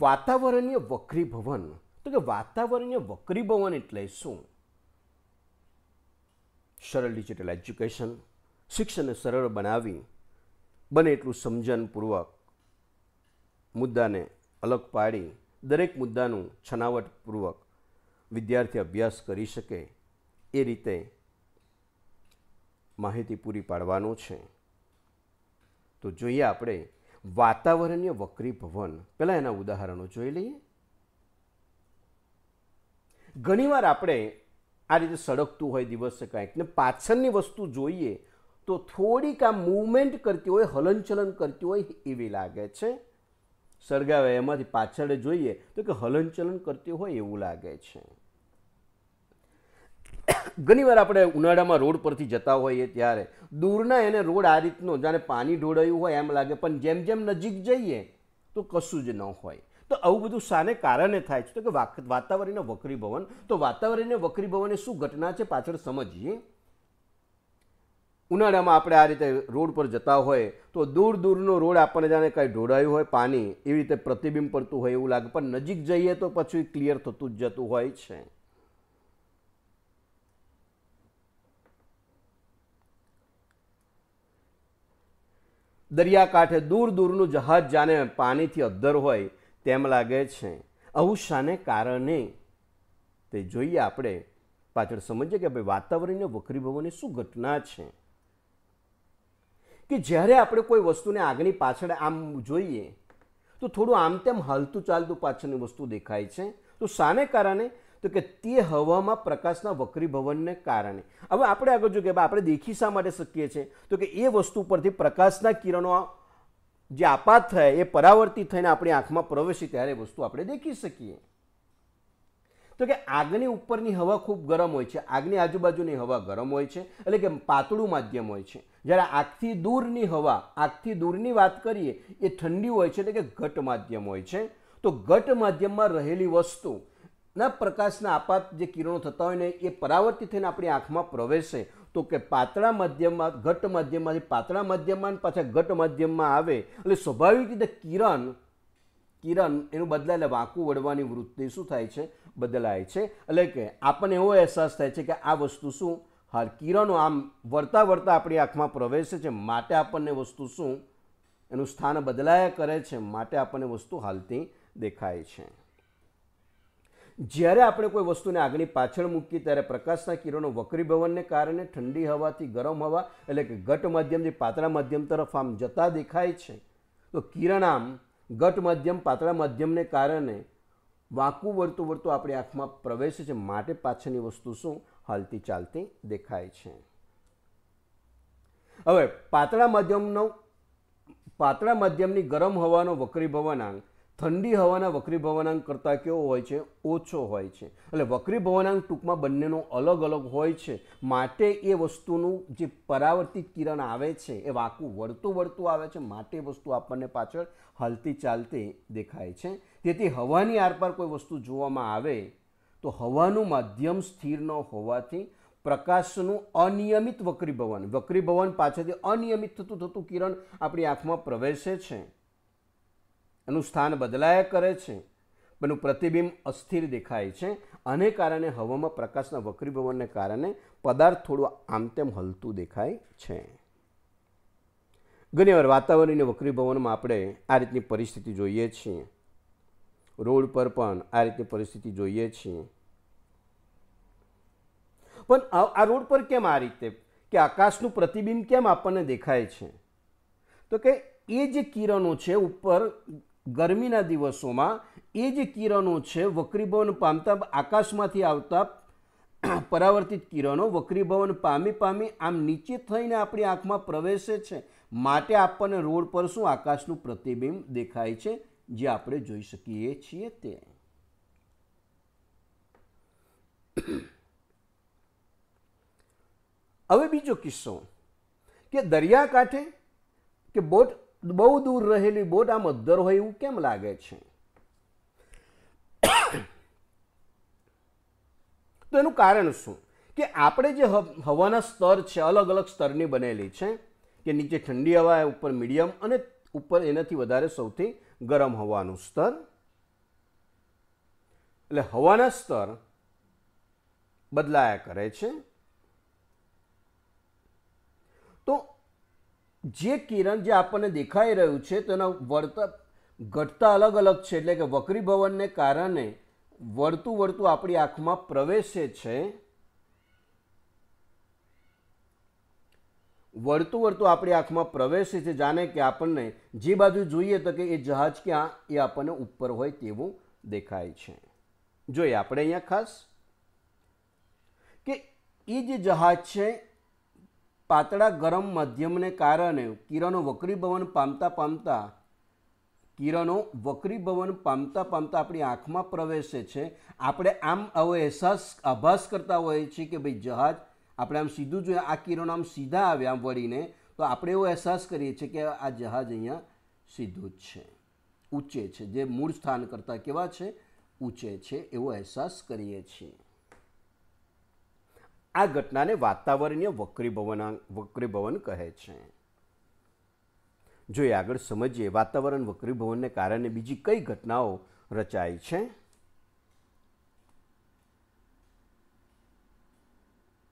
વાતાવરણીય વક્રી ભવન તો કે વાતાવરણીય વક્રી ભવન એટલે શું સરળ ડિજિટલ એજ્યુકેશન શિક્ષણને સરળ બનાવી બને એટલું સમજણપૂર્વક મુદ્દાને અલગ પાડી દરેક મુદ્દાનું છનાવટપૂર્વક વિદ્યાર્થી અભ્યાસ કરી શકે એ રીતે માહિતી પૂરી પાડવાનું છે તો જોઈએ આપણે વાતાવરણીય વક્રીભવન પહેલાં એના ઉદાહરણો જોઈ લઈએ ઘણીવાર આપણે આ રીતે સળગતું હોય દિવસે કાંઈક ને પાછળની વસ્તુ જોઈએ તો થોડીક આ મૂવમેન્ટ કરતી હોય હલનચલન કરતી હોય એવી લાગે છે સળગાવે એમાંથી પાછળ જોઈએ તો કે હલનચલન કરતી હોય એવું લાગે છે ઘણીવાર આપણે ઉનાળામાં રોડ પરથી જતા હોઈએ ત્યારે દૂરના એને રોડ આ રીતનો જાણે પાણી ઢોળાયું હોય એમ લાગે પણ જેમ જેમ નજીક જઈએ તો કશું જ ન હોય તો આવું બધું શાને કારણે થાય છે તો કે વાતાવરણને વક્રીભવન તો વાતાવરણને વક્રીભવન એ શું ઘટના છે પાછળ સમજીએ ઉનાળામાં આપણે આ રીતે રોડ પર જતા હોય તો દૂર દૂરનો રોડ આપણને જાણે કાંઈ ઢોળાયું હોય પાણી એવી રીતે પ્રતિબિંબ પડતું હોય એવું લાગે પણ નજીક જઈએ તો પછી ક્લિયર થતું જ જતું હોય છે દરિયાકાંઠે દૂર દૂરનું જહાજ જાને પાણીથી અદ્ધર હોય તેમ લાગે છે આવું શાને કારણે તે જોઈએ આપણે પાછળ સમજીએ કે ભાઈ વાતાવરણને વક્રીભવનની શું ઘટના છે કે જ્યારે આપણે કોઈ વસ્તુને આગની પાછળ આમ જોઈએ તો થોડું આમ તેમ હાલતું ચાલતું પાછળની વસ્તુ દેખાય છે તો શાને કારણે તો કે તે હવામાં પ્રકાશના વક્રીભવનને કારણે હવે આપણે આગળ જો કે આપણે દેખી શા માટે શકીએ છીએ તો કે એ વસ્તુ પરથી પ્રકાશના કિરણો જે આપાત થાય એ પરાવર્તિત થઈને આપણી આંખમાં પ્રવેશી ત્યારે વસ્તુ આપણે દેખી શકીએ તો કે આગની ઉપરની હવા ખૂબ ગરમ હોય છે આગની આજુબાજુની હવા ગરમ હોય છે એટલે કે પાતળું માધ્યમ હોય છે જ્યારે આગથી દૂરની હવા આગથી દૂરની વાત કરીએ એ ઠંડી હોય છે એટલે કે ઘટ માધ્યમ હોય છે તો ઘટ માધ્યમમાં રહેલી વસ્તુ ના પ્રકાશના આપાત જે કિરણો થતા હોય ને એ પરાવર્તિત થઈને આપણી આંખમાં પ્રવેશે તો કે પાતળા માધ્યમમાં ઘટ માધ્યમમાંથી પાતળા માધ્યમમાં પાછા ઘટ માધ્યમમાં આવે એટલે સ્વાભાવિક રીતે કિરણ કિરણ એનું બદલાયેલા વાંકું વળવાની વૃત્તિ શું થાય છે બદલાય છે એટલે કે આપણને એવો અહેસાસ થાય છે કે આ વસ્તુ શું હાલ કિરણો આમ વળતા વળતા આપણી આંખમાં પ્રવેશે છે માટે આપણને વસ્તુ શું એનું સ્થાન બદલાયા કરે છે માટે આપણને વસ્તુ હાલતી દેખાય છે જ્યારે આપણે કોઈ વસ્તુને આગની પાછળ મૂકી ત્યારે પ્રકાશના કિરણો વક્રીભવનને કારણે ઠંડી હવાથી ગરમ હવા એટલે કે ઘટ માધ્યમથી પાતળા માધ્યમ તરફ આમ જતા દેખાય છે તો કિરણ આમ ઘટ માધ્યમ પાતળા માધ્યમને કારણે વાંકું વળતું વળતું આપણી આંખમાં પ્રવેશે છે માટે પાછળની વસ્તુ શું હાલતી ચાલતી દેખાય છે હવે પાતળા માધ્યમનો પાતળા માધ્યમની ગરમ હવાનો વક્રીભવનાંક ઠંડી હવાના વક્રી ભવનાંક કરતાં કેવો હોય છે ઓછો હોય છે એટલે વક્રી ભવનાંક ટૂંકમાં બંનેનો અલગ અલગ હોય છે માટે એ વસ્તુનું જે પરાવર્તિત કિરણ આવે છે એ વાંકું વળતું વળતું આવે છે માટે વસ્તુ આપણને પાછળ હલતી ચાલતી દેખાય છે તેથી હવાની આરપાર કોઈ વસ્તુ જોવામાં આવે તો હવાનું માધ્યમ સ્થિર ન હોવાથી પ્રકાશનું અનિયમિત વક્રીભવન વક્રીભવન પાછળથી અનિયમિત થતું થતું કિરણ આપણી આંખમાં પ્રવેશે છે એનું સ્થાન બદલાયા કરે છે એનું પ્રતિબિંબ અસ્થિર દેખાય છે અને કારણે હવામાં પ્રકાશના વક્રીભવનને કારણે પદાર્થ થોડું આમતેમ હલતું દેખાય છે ઘણી ઘણીવાર વાતાવરણીય વક્રીભવનમાં આપણે આ રીતની પરિસ્થિતિ જોઈએ છીએ રોડ પર પણ આ રીતની પરિસ્થિતિ જોઈએ છીએ પણ આ રોડ પર કેમ આ રીતે કે આકાશનું પ્રતિબિંબ કેમ આપણને દેખાય છે તો કે એ જે કિરણો છે ઉપર ગરમીના દિવસોમાં એ જે કિરણો છે વક્રીભવન પામતા આકાશમાંથી આવતા પરાવર્તિત કિરણો વક્રીભવન પામી પામી આમ નીચે થઈને આપણી આંખમાં પ્રવેશે છે માટે આપણને રોડ પર શું આકાશનું પ્રતિબિંબ દેખાય છે જે આપણે જોઈ શકીએ છીએ તે હવે બીજો કિસ્સો કે દરિયા કાંઠે કે બોટ બહુ દૂર રહેલી બોટ આ અદ્ધર હોય એવું કેમ લાગે છે તો એનું કારણ શું કે આપણે જે હવાના સ્તર છે અલગ અલગ સ્તરની બનેલી છે કે નીચે ઠંડી હવા ઉપર મીડિયમ અને ઉપર એનાથી વધારે સૌથી ગરમ હવાનું સ્તર એટલે હવાના સ્તર બદલાયા કરે છે જે કિરણ જે આપણને દેખાઈ રહ્યું છે તેના વર્ત ઘટતા અલગ અલગ છે એટલે કે વક્રીભવનને કારણે વળતું વળતું આપણી આંખમાં પ્રવેશે છે વળતું વળતું આપણી આંખમાં પ્રવેશે છે જાણે કે આપણને જે બાજુ જોઈએ તો કે એ જહાજ ક્યાં એ આપણને ઉપર હોય તેવું દેખાય છે જોઈએ આપણે અહીંયા ખાસ કે એ જે જહાજ છે પાતળા ગરમ માધ્યમને કારણે કિરણો વક્રીભવન પામતા પામતા કિરણો વક્રીભવન પામતા પામતા આપણી આંખમાં પ્રવેશે છે આપણે આમ આવો અહેસાસ આભાસ કરતા હોઈએ છીએ કે ભાઈ જહાજ આપણે આમ સીધું જોઈએ આ કિરણો આમ સીધા આવે આમ વળીને તો આપણે એવો અહેસાસ કરીએ છીએ કે આ જહાજ અહીંયા સીધું જ છે ઊંચે છે જે મૂળ સ્થાન કરતાં કેવા છે ઊંચે છે એવો અહેસાસ કરીએ છીએ આ ઘટનાને વાતાવરણીય વક્રીભવન વક્રીભવન કહે છે જોઈએ આગળ સમજીએ વાતાવરણ વક્રીભવનને કારણે બીજી કઈ ઘટનાઓ રચાય છે